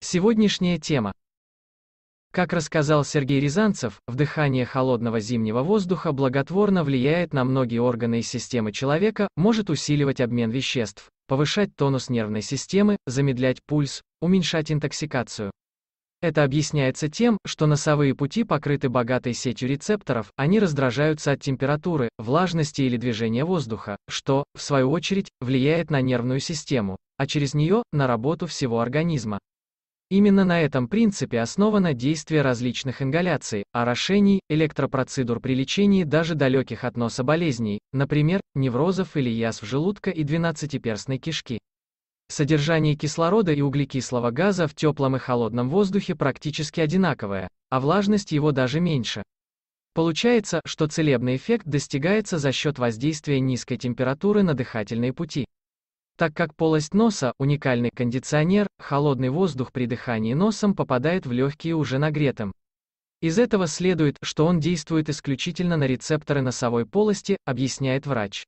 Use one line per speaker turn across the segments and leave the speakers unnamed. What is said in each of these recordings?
Сегодняшняя тема. Как рассказал Сергей Рязанцев, вдыхание холодного зимнего воздуха благотворно влияет на многие органы и системы человека, может усиливать обмен веществ, повышать тонус нервной системы, замедлять пульс, уменьшать интоксикацию. Это объясняется тем, что носовые пути покрыты богатой сетью рецепторов, они раздражаются от температуры, влажности или движения воздуха, что, в свою очередь, влияет на нервную систему, а через нее – на работу всего организма. Именно на этом принципе основано действие различных ингаляций, орошений, электропроцедур при лечении даже далеких от носа болезней, например, неврозов или язв желудка и двенадцатиперстной кишки. Содержание кислорода и углекислого газа в теплом и холодном воздухе практически одинаковое, а влажность его даже меньше. Получается, что целебный эффект достигается за счет воздействия низкой температуры на дыхательные пути. Так как полость носа – уникальный кондиционер, холодный воздух при дыхании носом попадает в легкие уже нагретым. Из этого следует, что он действует исключительно на рецепторы носовой полости, объясняет врач.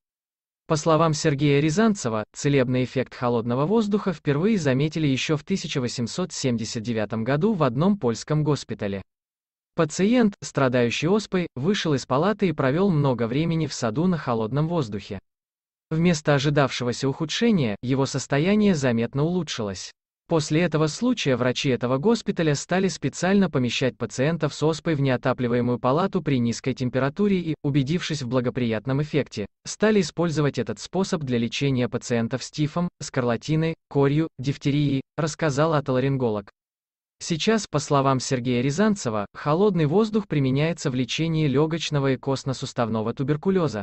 По словам Сергея Рязанцева, целебный эффект холодного воздуха впервые заметили еще в 1879 году в одном польском госпитале. Пациент, страдающий оспой, вышел из палаты и провел много времени в саду на холодном воздухе. Вместо ожидавшегося ухудшения, его состояние заметно улучшилось. После этого случая врачи этого госпиталя стали специально помещать пациентов с оспой в неотапливаемую палату при низкой температуре и, убедившись в благоприятном эффекте, стали использовать этот способ для лечения пациентов с тифом, скарлатиной, корью, дифтерией, рассказал отоларинголог. Сейчас, по словам Сергея Рязанцева, холодный воздух применяется в лечении легочного и костно-суставного туберкулеза.